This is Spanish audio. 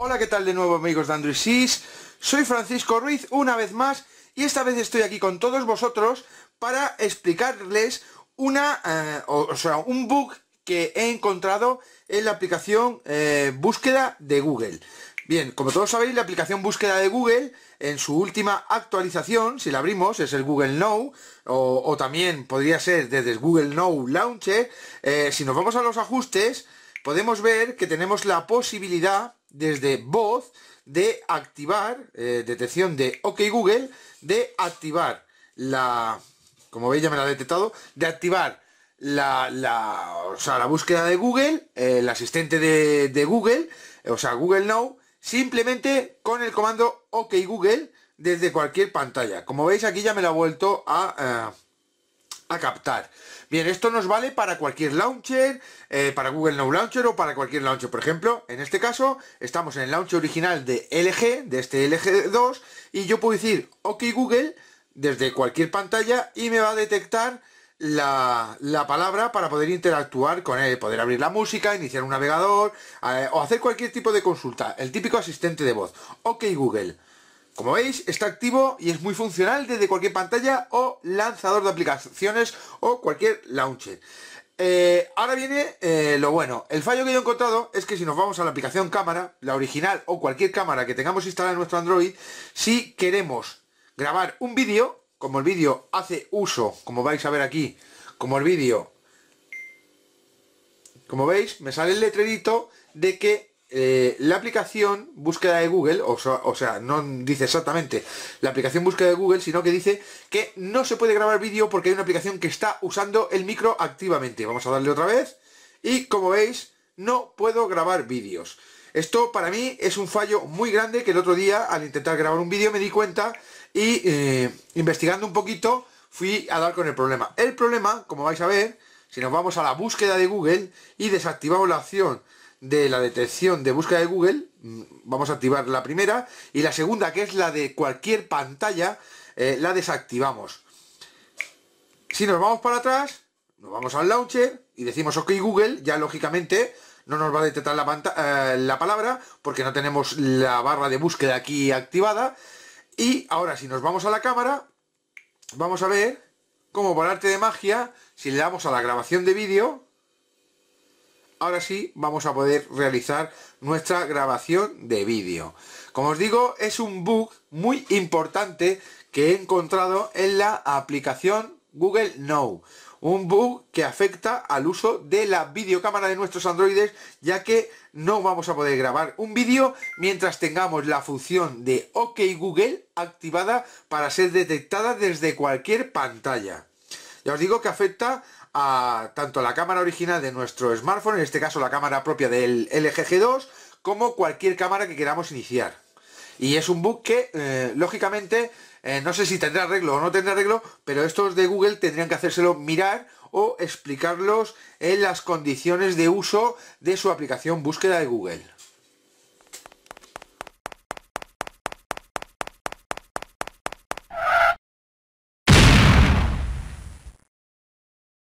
Hola, ¿qué tal de nuevo amigos de Android 6? Soy Francisco Ruiz una vez más y esta vez estoy aquí con todos vosotros para explicarles una, eh, o, un bug que he encontrado en la aplicación eh, búsqueda de Google. Bien, como todos sabéis, la aplicación búsqueda de Google, en su última actualización, si la abrimos, es el Google Now, o, también podría ser desde Google Now Launcher, eh, si nos vamos a los ajustes, podemos ver que tenemos la posibilidad desde voz de activar, eh, detección de OK Google, de activar la, como veis ya me la ha detectado, de activar la, la, búsqueda de Google, eh, el asistente de, Google, o sea, Google Now, simplemente con el comando OK Google desde cualquier pantalla. Como veis aquí ya me la ha vuelto a eh, a captar. Bien, esto nos vale para cualquier launcher, eh, para Google Now Launcher o para cualquier launcher. Por ejemplo, en este caso, estamos en el launcher original de LG, de este LG2, y yo puedo decir OK Google desde cualquier pantalla y me va a detectar la, palabra para poder interactuar con él, poder abrir la música, iniciar un navegador eh, o hacer cualquier tipo de consulta, el típico asistente de voz. Ok Google. Como veis, está activo y es muy funcional desde cualquier pantalla o lanzador de aplicaciones o cualquier launcher. Eh, ahora viene eh, lo bueno. El fallo que yo he encontrado es que si nos vamos a la aplicación cámara, la original o cualquier cámara que tengamos instalada en nuestro Android, si queremos grabar un vídeo, como el vídeo hace uso, como vais a ver aquí, como el vídeo, como veis, me sale el letrerito de que eh, la aplicación búsqueda de Google, o, sea, no dice exactamente la aplicación búsqueda de Google, sino que dice que no se puede grabar vídeo porque hay una aplicación que está usando el micro activamente. Vamos a darle otra vez. Y como veis, no puedo grabar vídeos. Esto para mí es un fallo muy grande que el otro día al intentar grabar un vídeo me di cuenta y eh, investigando un poquito fui a dar con el problema. El problema, como vais a ver, si nos vamos a la búsqueda de Google y desactivamos la opción de la detección de búsqueda de Google, mm, vamos a activar la primera, y la segunda, que es la de cualquier pantalla, eh, la desactivamos. Si nos vamos para atrás, nos vamos al launcher y decimos OK Google, ya lógicamente no nos va a detectar la, eh, la palabra porque no tenemos la barra de búsqueda aquí activada. Y ahora si nos vamos a la cámara, vamos a ver cómo por arte de magia, si le damos a la grabación de vídeo, ahora sí vamos a poder realizar nuestra grabación de vídeo. Como os digo, es un bug muy importante que he encontrado en la aplicación Google Now. Un bug que afecta al uso de la videocámara de nuestros androides, ya que no vamos a poder grabar un vídeo mientras tengamos la función de OK Google activada para ser detectada desde cualquier pantalla. Ya os digo que afecta tanto la cámara original de nuestro smartphone, en este caso la cámara propia del LG G2, como cualquier cámara que queramos iniciar. Y es un bug que, eh, lógicamente, eh, no sé si tendrá arreglo o no tendrá arreglo, pero estos de Google tendrían que hacérselo mirar o explicarlos en las condiciones de uso de su aplicación búsqueda de Google.